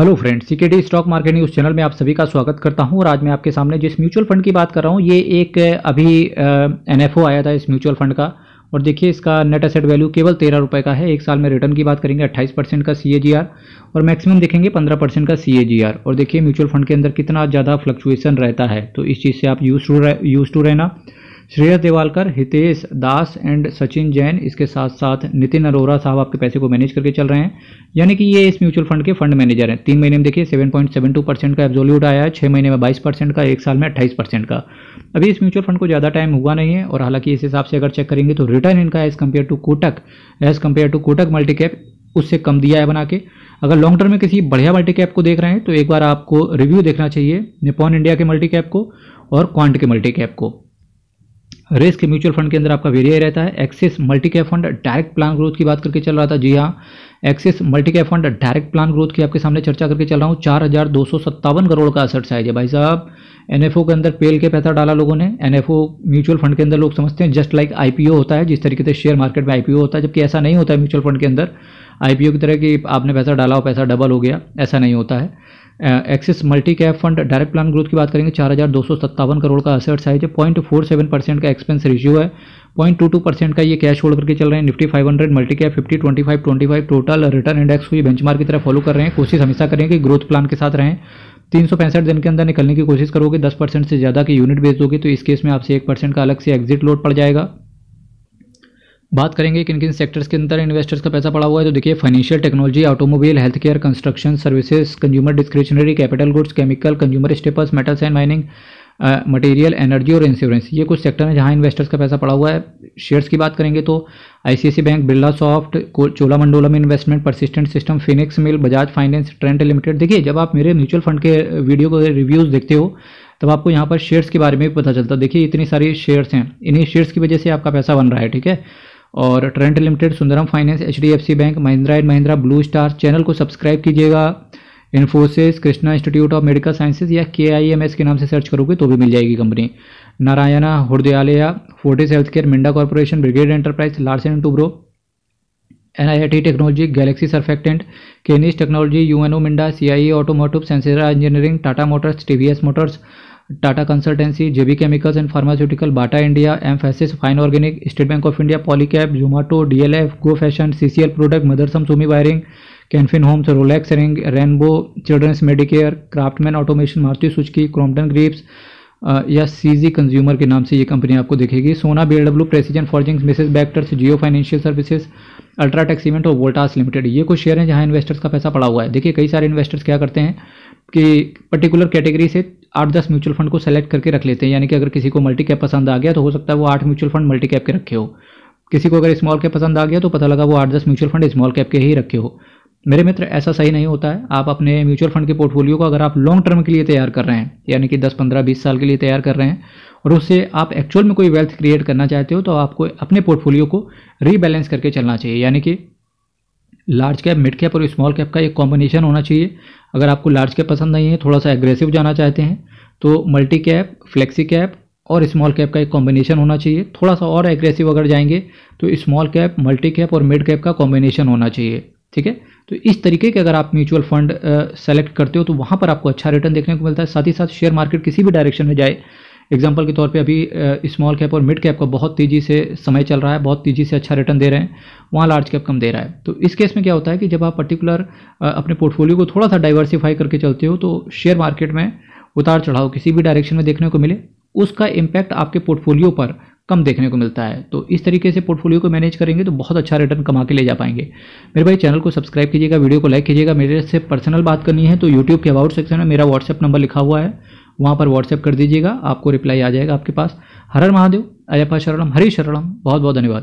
hello friends CKD stock market news channel में आप सभी का स्वागत करता हूं और आज मैं आपके सामने जिस म्यूचुअल फंड की बात कर रहा हूं ये एक अभी एनएफओ आया था इस म्यूचुअल फंड का और देखिए इसका नेट एसेट वैल्यू केवल तेरह रुपये का है एक साल में रिटर्न की बात करेंगे अट्ठाईस परसेंट का सी और मैक्सिमम देखेंगे पंद्रह परसेंट का सी और देखिए म्यूचुअल फंड के अंदर कितना ज़्यादा फ्लक्चुएसन रहता है तो इस चीज़ से आप यूज टू यूज़ टू रहना श्रेय देवालकर हितेश दास एंड सचिन जैन इसके साथ साथ नितिन अरोरा साहब आपके पैसे को मैनेज करके चल रहे हैं यानी कि ये इस म्यूचुअल फंड के फंड मैनेजर हैं तीन महीने में देखिए seven point seven two percent का एब्जोल्यूट आया है छः महीने में बाईस परसेंट का एक साल में अट्ठाईस परसेंट का अभी इस म्यूचुअल फंड को ज़्यादा टाइम हुआ नहीं है और हालांकि इस हिसाब से अगर चेक करेंगे तो रिटर्न इनका as compared to Kotak as compared to Kotak multi cap उससे कम दिया है बना के अगर लॉन्ग टर्म में किसी बढ़िया मल्टी कैप को देख रहे हैं तो एक बार आपको रिव्यू देखना चाहिए निपॉन इंडिया के मल्टी कैप को और क्वांट के मल्टी कैप को रिस्क म्यूचुअल फंड के अंदर आपका वेरिया रहता है Axis multi cap fund direct plan growth की बात करके चल रहा था जी हाँ Axis multi cap fund direct plan growth की आपके सामने चर्चा करके चल रहा हूँ चार हज़ार दो सौ सत्तावन करोड़ का असर साइज है भाई साहब एनएफओ के अंदर पेल के पैसा डाला लोगों ने एनएफओ म्यूचुअल फंड के अंदर लोग समझते हैं जस्ट लाइक आईपीओ होता है जिस तरीके से शेयर मार्केट में आईपीओ होता है जबकि ऐसा नहीं होता है म्यूचुअल फंड के अंदर आईपीओ की तरह कि आपने पैसा डाला हो पैसा डबल हो गया ऐसा नहीं होता है Axis multi cap fund direct plan growth की बात करेंगे चार हज़ार दो सौ सत्तावन करोड़ का असर साइज है पॉइंट फोर सेवन परसेंट का एक्सपेंस रिश्यू है पॉइंट टू टू परसेंट का ये कैश होल्ड करके चल रहे हैं Nifty five hundred multi cap fifty twenty five twenty five total return index को ये बेंचमार्क की तरह फॉलो कर रहे हैं कोशिश हमेशा करें कि ग्रोथ प्लान के साथ रहें तीन सौ पैंसठ दिन के अंदर निकलने की कोशिश करोगे दस परसेंट से ज़्यादा की यूनिट बेच दोगे तो इस केस में आपसे एक परसेंट का अलग से एग्जिट लोड पड़ जाएगा बात करेंगे किन किन सेक्टर्स के अंदर इन्वेस्टर्स का पैसा पड़ा हुआ है तो देखिए financial technology automobile health care construction services consumer discretionary capital goods chemical consumer staples metals and mining material energy और इंश्योरेंस ये कुछ सेक्टर हैं जहाँ इन्वेस्टर्स का पैसा पड़ा हुआ है शेयर्स की बात करेंगे तो I bank Birlasoft Cholamandalam Investment Persistent System Phoenix Mill Bajaj Finance Trent Limited देखिए जब आप मेरे म्यूचुअल फंड के वीडियो uh, को रिव्यूज़ uh, देखते हो तब आपको यहाँ पर शेयर्स के बारे में भी पता चलता है देखिए इतनी सारी शेयर्स हैं इन्हीं शेयर्स की वजह से आपका पैसा बन रहा है ठीक है और Trent Limited Sundaram Finance H bank Mahindra and Mahindra Blue Star channel को सब्सक्राइब कीजिएगा Infosys Krishna Institute of Medical Sciences या के के नाम से सर्च करोगे तो भी मिल जाएगी company Narayana Hrudayalaya Fortis Healthcare Minda Corporation Brigade Enterprise Larsen and Toubro N I I T Technology Galaxy Surfactant Kaynes Technology U N O Minda C I Automotive Sansera Engineering Tata Motors T V S Motors Tata Consultancy JB Chemicals and Pharmaceutical Bata India Mphasis Fine Organic State Bank of India Polycab Zomato DLF Go Fashion CCL Product Motherson Sumi Wiring Can Fin Homes Rolex ring Rainbow Children's Medicare Craftsman Automation Maruti Suzuki Crompton Greaves या CG Consumer के नाम से ये company आपको देखेगी Sona B A W Precision Forgings Mrs Bectors Jio Financial Services UltraTech Cement और Voltas limited ये कुछ शेयर हैं जहाँ इन्वेस्टर्स का पैसा पड़ा हुआ है देखिए कई सारे इन्वेस्टर्स क्या करते हैं कि पर्टिकुलर कैटेगरी से आठ दस म्यूचुअल फंड को सेलेक्ट करके रख लेते हैं यानी कि अगर किसी को मल्टी कैप पसंद आ गया तो हो सकता है वो आठ म्यूचुअल फंड मल्टी कैप के रखे हो किसी को अगर स्मॉल कैप पसंद आ गया तो पता लगा वो आठ दस म्यूचुअल फंड स्मॉल कैप के ही रखे हो मेरे मित्र ऐसा सही नहीं होता है आप अपने म्यूचुअल फंड के पोर्टफोलियो को अगर आप लॉन्ग टर्म के लिए तैयार कर रहे हैं यानी कि दस पंद्रह बीस साल के लिए तैयार कर रहे हैं और उससे आप एक्चुअल में कोई वेल्थ क्रिएट करना चाहते हो तो आपको अपने पोर्टफोलियो को रीबैलेंस करके चलना चाहिए यानी कि लार्ज कैप मिड कैप और स्मॉल कैप का एक कॉम्बिनेशन होना चाहिए अगर आपको लार्ज कैप पसंद नहीं है थोड़ा सा एग्रेसिव जाना चाहते हैं तो मल्टी कैप फ्लेक्सी कैप और स्मॉल कैप का एक कॉम्बिनेशन होना चाहिए थोड़ा सा और एग्रेसिव अगर जाएंगे तो स्मॉल कैप मल्टी कैप और मिड कैप का कॉम्बिनेशन होना चाहिए ठीक है तो इस तरीके के अगर आप म्यूचुअल फंड सेलेक्ट करते हो तो वहाँ पर आपको अच्छा रिटर्न देखने को मिलता है साथ ही साथ शेयर मार्केट किसी भी डायरेक्शन में जाए एग्जाम्पल के तौर पर अभी स्मॉल कैप और मिड कैप का बहुत तेज़ी से समय चल रहा है बहुत तेज़ी से अच्छा रिटर्न दे रहे हैं वहाँ लार्ज कैप कम दे रहा है तो इस केस में क्या होता है कि जब आप पर्टिकुलर अपने पोर्टफोलियो को थोड़ा सा डाइवर्सिफाई करके चलते हो तो शेयर मार्केट में उतार चढ़ाव किसी भी डायरेक्शन में देखने को मिले उसका इम्पैक्ट आपके पोर्टफोलियो पर कम देखने को मिलता है तो इस तरीके से पोर्टफोलियो को मैनेज करेंगे तो बहुत अच्छा रिटर्न कमा के ले जा पाएंगे मेरे भाई चैनल को सब्सक्राइब कीजिएगा वीडियो को लाइक कीजिएगा मेरे से पर्सनल बात करनी है तो यूट्यूब के अबाउट सेक्शन में मेरा व्हाट्सएप नंबर लिखा हुआ है वहाँ पर व्हाट्सएप कर दीजिएगा आपको रिप्लाई आ जाएगा आपके पास हर हर महादेव अयपा शरणम हरी शरणम बहुत बहुत धन्यवाद